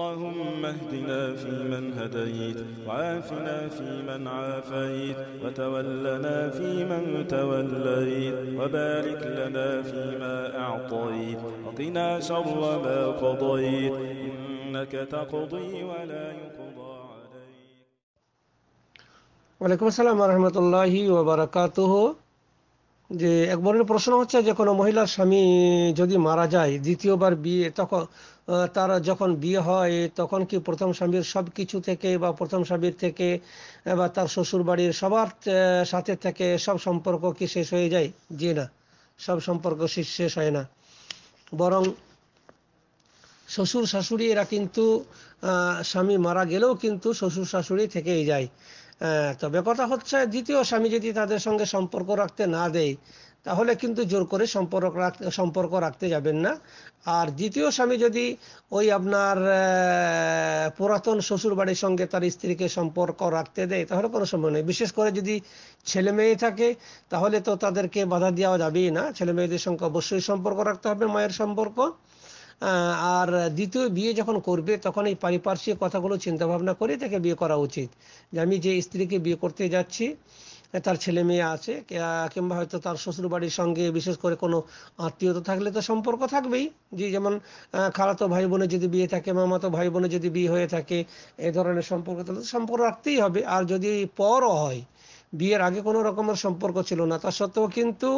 اللهم اهدنا فيمن هديت وعافنا فيمن عافيت وتولنا فيمن توليت وبارك لنا فيما أعطيت وقنا شر ما قضيت إنك تقضي ولا يقضى عليك وعليكم السلام ورحمة الله وبركاته যে এক বড় প্রশ্ন হচ্ছে যে কোনো মহিলার স্বামী যদি মারা যায় দ্বিতীয়বার বিয়ে তখন তার যখন বিয়ে হয় তখন কি প্রথম স্বামীর সব কিছু থেকে বা প্রথম স্বামীর থেকে বা তার শ্বশুর বাড়ির সবার সাথে থেকে সব সম্পর্ক কি শেষ হয়ে যায় জি না সব সম্পর্ক শেষ হয় না বরং শ্বশুর শাশুড়ি এরা কিন্তু স্বামী মারা গেলেও কিন্তু শ্বশুর শাশুড়ি থেকেই যায় তবে কথা হচ্ছে দ্বিতীয় স্বামী যদি তাদের সঙ্গে সম্পর্ক রাখতে না দেয় তাহলে কিন্তু জোর করে সম্পর্ক রাখতে সম্পর্ক রাখতে যাবেন না আর দ্বিতীয় স্বামী যদি ওই আপনার পুরাতন শ্বশুর বাড়ির সঙ্গে তার স্ত্রীকে সম্পর্ক রাখতে দেয় তাহলে কোনো সম্ভব নেই বিশেষ করে যদি ছেলে মেয়ে থাকে তাহলে তো তাদেরকে বাধা দেওয়া যাবেই না ছেলে মেয়েদের সঙ্গে অবশ্যই সম্পর্ক রাখতে হবে মায়ের সম্পর্ক আর দ্বিতীয় বিয়ে যখন করবে তখন এই পারিপার্শ্বিক কথাগুলো চিন্তাভাবনা করে তাকে বিয়ে করা উচিত যে আমি যে স্ত্রীকে বিয়ে করতে যাচ্ছি তার ছেলে মেয়ে আছে কিংবা হয়তো তার শ্বশুর বাড়ির সঙ্গে বিশেষ করে কোনো আত্মীয়তা থাকলে তো সম্পর্ক থাকবেই যে যেমন খালাতো ভাই বোনে যদি বিয়ে থাকে মামাতো ভাই বোনে যদি বিয়ে হয়ে থাকে এ ধরনের সম্পর্ক তাহলে সম্পর্ক রাখতেই হবে আর যদি পরও হয় বিয়ের আগে কোনো রকমের সম্পর্ক ছিল না তা সত্ত্বেও কিন্তু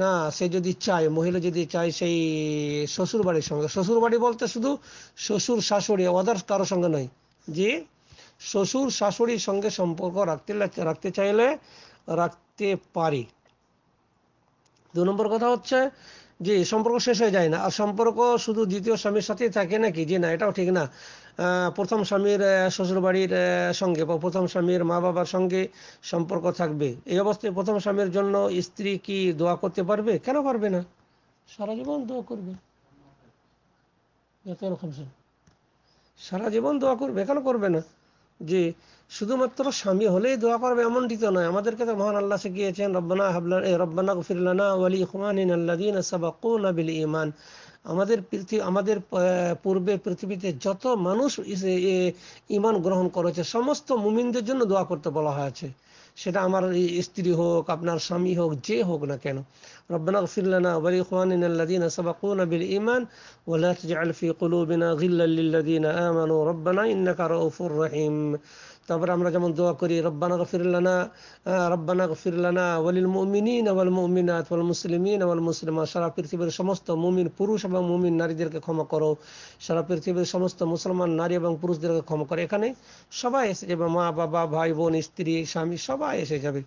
না সে যদি চায় মহিলা যদি চায় সেই শ্বশুর বাড়ির সঙ্গে শ্বশুর বাড়ি বলতে শুধু শ্বশুর শাশুড়ি আদার্স কারোর সঙ্গে নয় যে শ্বশুর শাশুড়ির সঙ্গে সম্পর্ক রাখতে রাখতে চাইলে রাখতে পারি দু নম্বর কথা হচ্ছে যে সম্পর্ক শেষ হয়ে যায় না আর সম্পর্ক শুধু দ্বিতীয় স্বামীর সাথেই থাকে নাকি যে না এটাও ঠিক না প্রথম স্বামীর শ্বশুরবাড়ির সঙ্গে বা প্রথম স্বামীর মা বাবার সঙ্গে সম্পর্ক থাকবে এই অবস্থায় প্রথম স্বামীর জন্য স্ত্রী কি দোয়া করতে পারবে কেন পারবে না সারা জীবন দোয়া করবে যত রকম সারা জীবন দোয়া করবে কেন করবে না যে শুধুমাত্র স্বামী হলেই দোয়া করবে এমনটি তো নয় আমাদেরকে তো মহান আল্লাহ শিখিয়েছেন রব্বানা হাবলা রব্বানা গফিরলানা ওয়ালি খুমানিন আল্লাদিন সাবাকুনা বিল ইমান আমাদের পৃথিবী আমাদের পূর্বে পৃথিবীতে যত মানুষ ইমান গ্রহণ করেছে সমস্ত মুমিনদের জন্য দোয়া করতে বলা হয়েছে সেটা আমার স্ত্রী হোক আপনার স্বামী হোক যে হোক না কেন রব্বানা ফিল্লানা তারপরে আমরা যেমন দোয়া করি রব্বানা গফিরুল্লানা রব্বানা গফিরুল্লানা ওয়ালিল মুমিনিন ওয়াল মুমিনাত ওয়াল মুসলিমিন ওয়াল মুসলিমা সারা পৃথিবীর সমস্ত মুমিন পুরুষ এবং মুমিন নারীদেরকে ক্ষমা করো সারা পৃথিবীর সমস্ত মুসলমান নারী এবং পুরুষদেরকে ক্ষমা করো এখানে সবাই এসে যাবে মা বাবা ভাই বোন স্ত্রী স্বামী সবাই এসে যাবে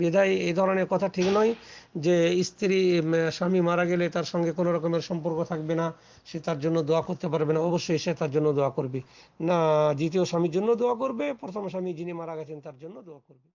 বিধায় এই ধরনের কথা ঠিক নয় যে স্ত্রী স্বামী মারা গেলে তার সঙ্গে কোনো রকমের সম্পর্ক থাকবে না সে তার জন্য দোয়া করতে পারবে না অবশ্যই সে তার জন্য দোয়া করবে না দ্বিতীয় স্বামীর জন্য দোয়া করবে প্রথম স্বামী যিনি মারা গেছেন তার জন্য দোয়া করবে